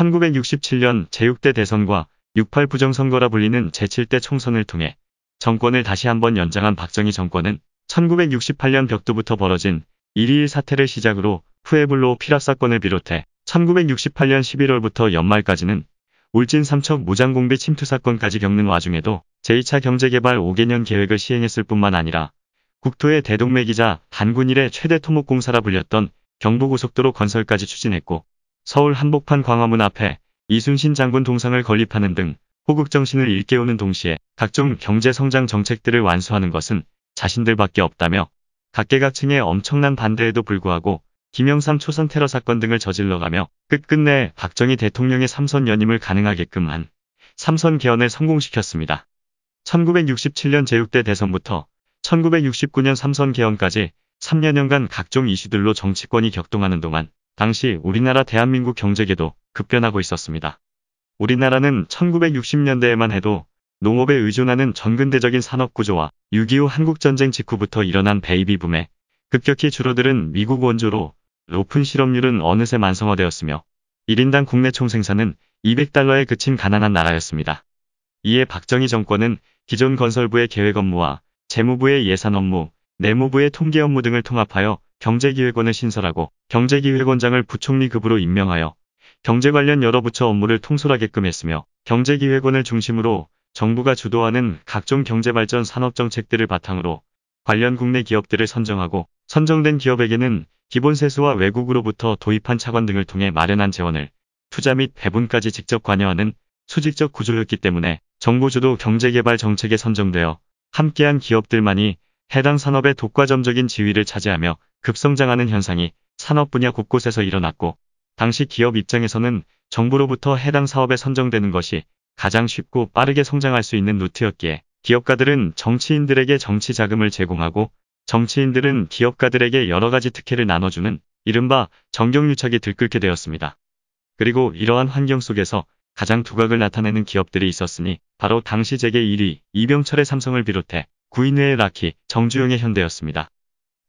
1967년 제6대 대선과 68 부정선거라 불리는 제7대 총선을 통해 정권을 다시 한번 연장한 박정희 정권은 1968년 벽두부터 벌어진 1.21 사태를 시작으로 푸에블로 피라 사건을 비롯해 1968년 11월부터 연말까지는 울진 삼척 무장공비 침투 사건까지 겪는 와중에도 제2차 경제개발 5개년 계획을 시행했을 뿐만 아니라 국토의 대동맥이자 단군 일의 최대 토목공사라 불렸던 경부고속도로 건설까지 추진했고 서울 한복판 광화문 앞에 이순신 장군 동상을 건립하는 등 호국정신을 일깨우는 동시에 각종 경제성장 정책들을 완수하는 것은 자신들밖에 없다며 각계각층의 엄청난 반대에도 불구하고 김영삼 초선 테러 사건 등을 저질러가며 끝끝내 박정희 대통령의 삼선 연임을 가능하게끔 한 삼선 개헌을 성공시켰습니다. 1967년 제6대 대선부터 1969년 삼선 개헌까지 3년여간 각종 이슈들로 정치권이 격동하는 동안 당시 우리나라 대한민국 경제계도 급변하고 있었습니다. 우리나라는 1960년대에만 해도 농업에 의존하는 전근대적인 산업구조와 6.25 한국전쟁 직후부터 일어난 베이비붐에 급격히 줄어드는 미국 원조로 높은 실업률은 어느새 만성화되었으며 1인당 국내 총생산은 200달러에 그친 가난한 나라였습니다. 이에 박정희 정권은 기존 건설부의 계획 업무와 재무부의 예산 업무, 내무부의 통계 업무 등을 통합하여 경제기획원을 신설하고 경제기획원장을 부총리급으로 임명하여 경제 관련 여러 부처 업무를 통솔하게끔 했으며 경제기획원을 중심으로 정부가 주도하는 각종 경제발전 산업정책들을 바탕으로 관련 국내 기업들을 선정하고 선정된 기업에게는 기본세수와 외국으로부터 도입한 차관 등을 통해 마련한 재원을 투자 및 배분까지 직접 관여하는 수직적 구조였기 때문에 정부 주도 경제개발 정책에 선정되어 함께한 기업들만이 해당 산업의 독과점적인 지위를 차지하며 급성장하는 현상이 산업 분야 곳곳에서 일어났고 당시 기업 입장에서는 정부로부터 해당 사업에 선정되는 것이 가장 쉽고 빠르게 성장할 수 있는 루트였기에 기업가들은 정치인들에게 정치 자금을 제공하고 정치인들은 기업가들에게 여러가지 특혜를 나눠주는 이른바 정경유착이 들끓게 되었습니다. 그리고 이러한 환경 속에서 가장 두각을 나타내는 기업들이 있었으니 바로 당시 재계 1위 이병철의 삼성을 비롯해 구인회의 라키, 정주영의 현대였습니다.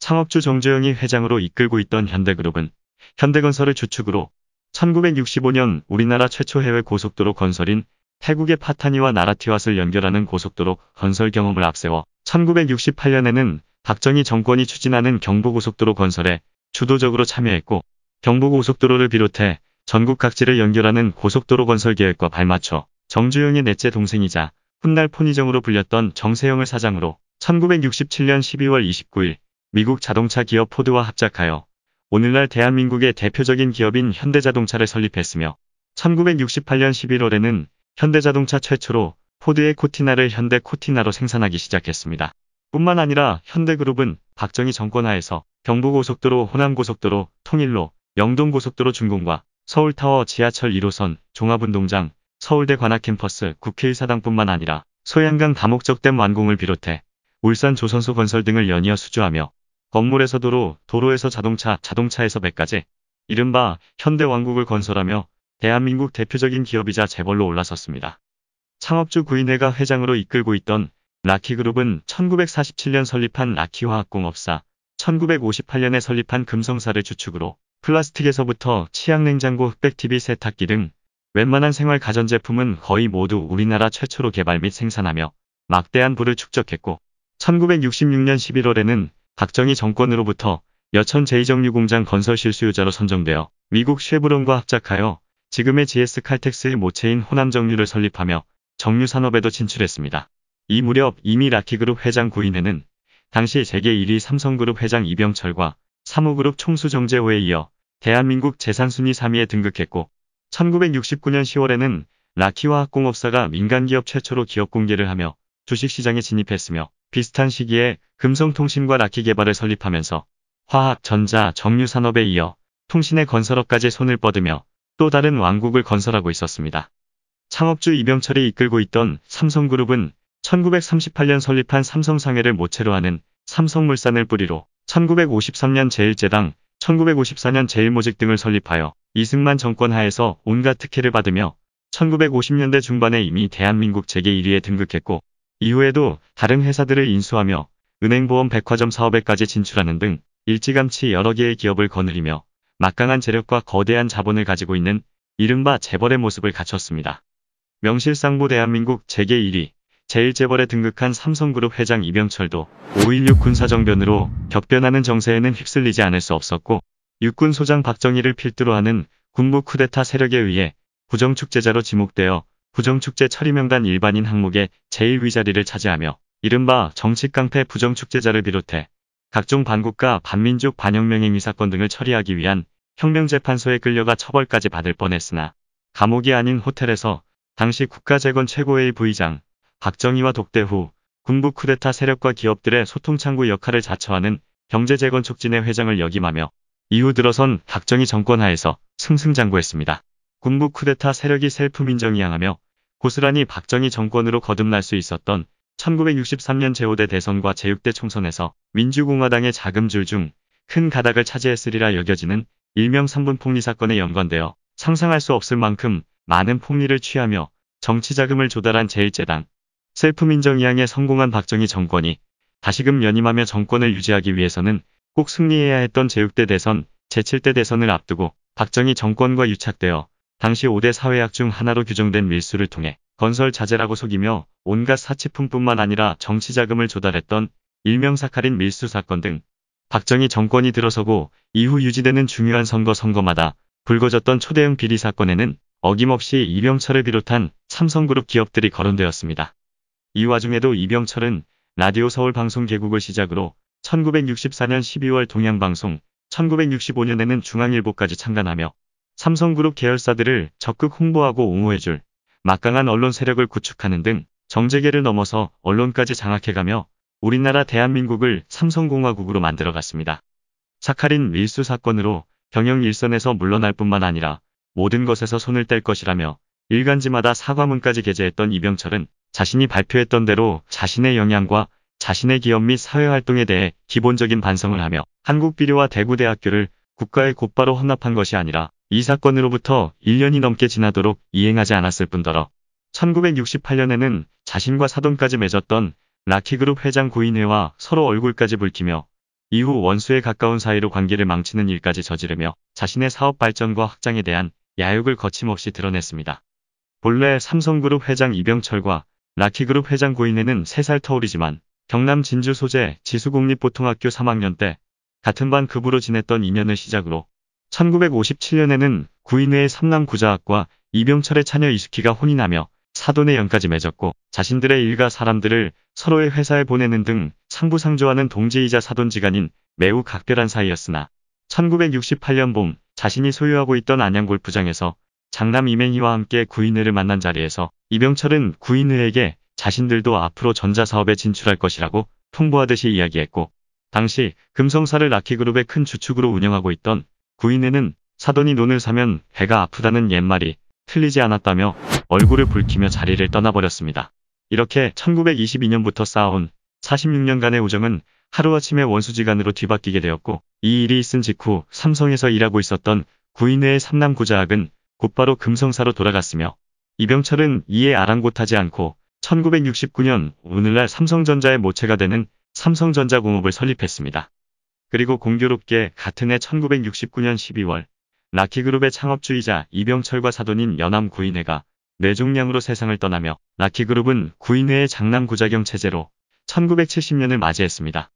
창업주 정재영이 회장으로 이끌고 있던 현대그룹은 현대건설을 주축으로 1965년 우리나라 최초 해외 고속도로 건설인 태국의 파타니와 나라티왓을 연결하는 고속도로 건설 경험을 앞세워 1968년에는 박정희 정권이 추진하는 경부고속도로 건설에 주도적으로 참여했고 경부고속도로를 비롯해 전국 각지를 연결하는 고속도로 건설 계획과 발맞춰 정주영의 넷째 동생이자 훗날 포니정으로 불렸던 정세영을 사장으로 1967년 12월 29일 미국 자동차 기업 포드와 합작하여 오늘날 대한민국의 대표적인 기업인 현대자동차를 설립했으며 1968년 11월에는 현대자동차 최초로 포드의 코티나를 현대 코티나로 생산하기 시작했습니다. 뿐만 아니라 현대그룹은 박정희 정권하에서 경부고속도로 호남고속도로 통일로 영동고속도로 준공과 서울타워 지하철 1호선 종합운동장 서울대 관악캠퍼스 국회의사당뿐만 아니라 소양강 다목적댐 완공을 비롯해 울산 조선소 건설 등을 연이어 수주하며 건물에서 도로, 도로에서 자동차, 자동차에서 배까지 이른바 현대왕국을 건설하며 대한민국 대표적인 기업이자 재벌로 올라섰습니다. 창업주 구인회가 회장으로 이끌고 있던 라키그룹은 1947년 설립한 라키화학공업사, 1958년에 설립한 금성사를 주축으로 플라스틱에서부터 치약냉장고 흑백TV 세탁기 등 웬만한 생활 가전제품은 거의 모두 우리나라 최초로 개발 및 생산하며 막대한 부를 축적했고 1966년 11월에는 박정희 정권으로부터 여천 제2정류공장 건설 실수요자로 선정되어 미국 쉐브론과 합작하여 지금의 GS 칼텍스의 모체인 호남정류를 설립하며 정류산업에도 진출했습니다. 이 무렵 이미 라키그룹 회장 구인회는 당시 재계 1위 삼성그룹 회장 이병철과 사무그룹 총수 정재호에 이어 대한민국 재산순위 3위에 등극했고 1969년 10월에는 라키화학공업사가 민간기업 최초로 기업 공개를 하며 주식시장에 진입했으며 비슷한 시기에 금성통신과 락키 개발을 설립하면서 화학, 전자, 정유 산업에 이어 통신의 건설업까지 손을 뻗으며 또 다른 왕국을 건설하고 있었습니다. 창업주 이병철이 이끌고 있던 삼성그룹은 1938년 설립한 삼성상해를 모체로 하는 삼성물산을 뿌리로 1953년 제일재당 1954년 제일모직 등을 설립하여 이승만 정권 하에서 온갖 특혜를 받으며 1950년대 중반에 이미 대한민국 재계 1위에 등극했고 이후에도 다른 회사들을 인수하며 은행보험 백화점 사업에까지 진출하는 등 일찌감치 여러 개의 기업을 거느리며 막강한 재력과 거대한 자본을 가지고 있는 이른바 재벌의 모습을 갖췄습니다. 명실상부 대한민국 재계1위 제1재벌에 등극한 삼성그룹 회장 이병철도 5.16 군사정변으로 격변하는 정세에는 휩쓸리지 않을 수 없었고 육군 소장 박정희를 필두로 하는 군부 쿠데타 세력에 의해 부정축제자로 지목되어 부정축제 처리명단 일반인 항목에 제1위 자리를 차지하며 이른바 정치 깡패 부정축제자를 비롯해 각종 반국가 반민족 반혁명행위 사건 등을 처리하기 위한 혁명재판소에 끌려가 처벌까지 받을 뻔했으나 감옥이 아닌 호텔에서 당시 국가재건 최고회의 부의장 박정희와 독대 후 군부 쿠데타 세력과 기업들의 소통창구 역할을 자처하는 경제재건촉진회 회장을 역임하며 이후 들어선 박정희 정권 하에서 승승장구했습니다. 군부 쿠데타 세력이 셀프 민정이양하며 고스란히 박정희 정권으로 거듭날 수 있었던 1963년 제5대 대선과 제6대 총선에서 민주공화당의 자금줄 중 큰 가닥을 차지했으리라 여겨지는 일명 3분 폭리 사건에 연관되어 상상할 수 없을 만큼 많은 폭리를 취하며 정치자금을 조달한 제1재단 셀프민정이양에 성공한 박정희 정권이 다시금 연임하며 정권을 유지하기 위해서는 꼭 승리해야 했던 제6대 대선, 제7대 대선을 앞두고 박정희 정권과 유착되어 당시 5대 사회학 중 하나로 규정된 밀수를 통해 건설 자재라고 속이며 온갖 사치품뿐만 아니라 정치 자금을 조달했던 일명 사카린 밀수 사건 등 박정희 정권이 들어서고 이후 유지되는 중요한 선거 선거마다 불거졌던 초대형 비리 사건에는 어김없이 이병철을 비롯한 삼성그룹 기업들이 거론되었습니다. 이 와중에도 이병철은 라디오 서울 방송 개국을 시작으로 1964년 12월 동양방송, 1965년에는 중앙일보까지 참간하며 삼성그룹 계열사들을 적극 홍보하고 옹호해줄 막강한 언론 세력을 구축하는 등 정재계를 넘어서 언론까지 장악해가며 우리나라 대한민국을 삼성공화국으로 만들어갔습니다. 사카린 밀수 사건으로 경영 일선에서 물러날 뿐만 아니라 모든 것에서 손을 뗄 것이라며 일간지마다 사과문까지 게재했던 이병철은 자신이 발표했던 대로 자신의 영향과 자신의 기업 및 사회활동에 대해 기본적인 반성을 하며 한국비료와 대구대학교를 국가에 곧바로 헌납한 것이 아니라 이 사건으로부터 1년이 넘게 지나도록 이행하지 않았을 뿐더러 1968년에는 자신과 사돈까지 맺었던 라키그룹 회장 고인회와 서로 얼굴까지 붉히며 이후 원수에 가까운 사이로 관계를 망치는 일까지 저지르며 자신의 사업 발전과 확장에 대한 야욕을 거침없이 드러냈습니다. 본래 삼성그룹 회장 이병철과 라키그룹 회장 고인회는 3살 터울이지만 경남 진주 소재 지수국립보통학교 3학년 때 같은 반 급으로 지냈던 인연을 시작으로 1957년에는 구인회의 삼남 구자학과 이병철의 차녀 이스키가 혼인하며 사돈의 연까지 맺었고 자신들의 일가 사람들을 서로의 회사에 보내는 등 상부상조하는 동지이자 사돈지간인 매우 각별한 사이였으나 1968년 봄 자신이 소유하고 있던 안양골프장에서 장남 이맹희와 함께 구인회를 만난 자리에서 이병철은 구인회에게 자신들도 앞으로 전자사업에 진출할 것이라고 통보하듯이 이야기했고 당시 금성사를 라키그룹의 큰 주축으로 운영하고 있던 구인에는 사돈이 논을 사면 배가 아프다는 옛말이 틀리지 않았다며 얼굴을 붉히며 자리를 떠나버렸습니다. 이렇게 1922년부터 쌓아온 46년간의 우정은 하루아침에 원수지간으로 뒤바뀌게 되었고 이 일이 있은 직후 삼성에서 일하고 있었던 구인회의 삼남 구자학은 곧바로 금성사로 돌아갔으며 이병철은 이에 아랑곳하지 않고 1969년 오늘날 삼성전자의 모체가 되는 삼성전자공업을 설립했습니다. 그리고 공교롭게 같은 해 1969년 12월 라키그룹의 창업주이자 이병철과 사돈인 연암 구인회가 뇌종양으로 세상을 떠나며 라키그룹은 구인회의 장남 구자경 체제로 1970년을 맞이했습니다.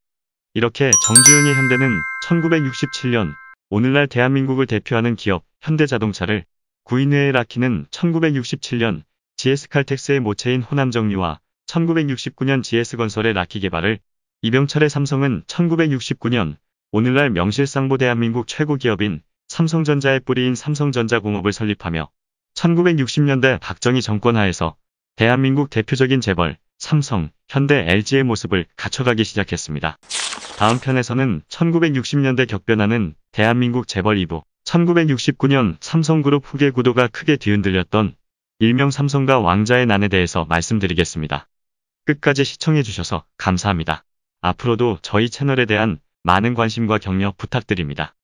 이렇게 정주영의 현대는 1967년 오늘날 대한민국을 대표하는 기업 현대자동차를 구인회의 라키는 1967년 GS칼텍스의 모체인 호남정리와 1969년 GS건설의 라키 개발을 이병철의 삼성은 1969년 오늘날 명실상부 대한민국 최고 기업인 삼성전자의 뿌리인 삼성전자공업을 설립하며 1960년대 박정희 정권 하에서 대한민국 대표적인 재벌 삼성, 현대 LG의 모습을 갖춰가기 시작했습니다. 다음 편에서는 1960년대 격변하는 대한민국 재벌 2부 1969년 삼성그룹 후계 구도가 크게 뒤흔들렸던 일명 삼성과 왕자의 난에 대해서 말씀드리겠습니다. 끝까지 시청해주셔서 감사합니다. 앞으로도 저희 채널에 대한 많은 관심과 격려 부탁드립니다.